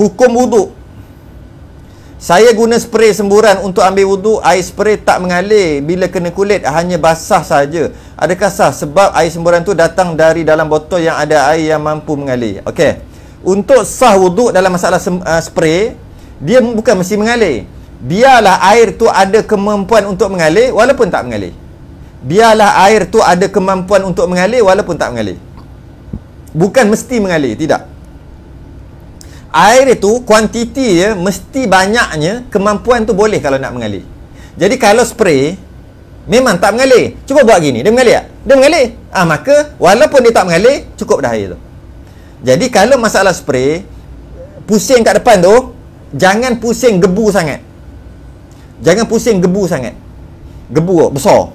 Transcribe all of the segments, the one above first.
hukum wuduk saya guna spray semburan untuk ambil wuduk air spray tak mengalir bila kena kulit hanya basah saja adakah sah sebab air semburan tu datang dari dalam botol yang ada air yang mampu mengalir okey untuk sah wuduk dalam masalah uh, spray dia bukan mesti mengalir biarlah air tu ada kemampuan untuk mengalir walaupun tak mengalir biarlah air tu ada kemampuan untuk mengalir walaupun tak mengalir bukan mesti mengalir tidak air itu kuantiti dia mesti banyaknya kemampuan tu boleh kalau nak mengalir. Jadi kalau spray memang tak mengalir. Cuba buat gini, dia mengalir tak? Dia mengalir. Ah maka walaupun dia tak mengalir, cukup dah air tu. Jadi kalau masalah spray pusing kat depan tu, jangan pusing gebu sangat. Jangan pusing gebu sangat. Gebu besar.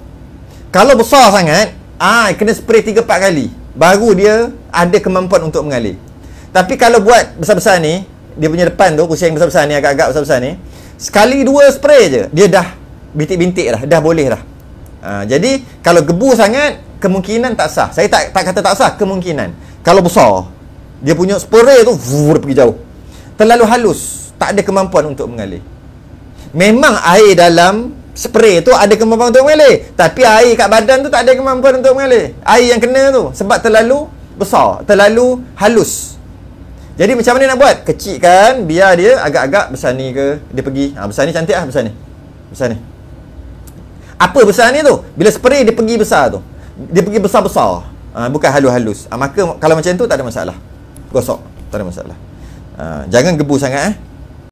Kalau besar sangat, ah kena spray 3 4 kali baru dia ada kemampuan untuk mengalir. Tapi kalau buat besar-besar ni, dia punya depan tu, kursi yang besar-besar ni, agak-agak besar-besar ni, sekali dua spray je, dia dah bintik-bintik lah, dah boleh lah. Ha, jadi, kalau gebu sangat, kemungkinan tak sah. Saya tak tak kata tak sah, kemungkinan. Kalau besar, dia punya spray tu, vrr, pergi jauh. Terlalu halus, tak ada kemampuan untuk mengalir. Memang air dalam spray tu ada kemampuan untuk mengalir. Tapi air kat badan tu tak ada kemampuan untuk mengalir. Air yang kena tu, sebab terlalu besar, terlalu halus. Jadi macam mana nak buat? kan, biar dia agak-agak besar ni ke dia pergi. Ah ha, besar ni cantik ah besar ni. Besar ni. Apa besar ni tu? Bila spray dia pergi besar tu. Dia pergi besar-besar. Ha, bukan halus-halus. Ha, maka kalau macam tu tak ada masalah. Gosok, tak ada masalah. Ha, jangan gebu sangat eh.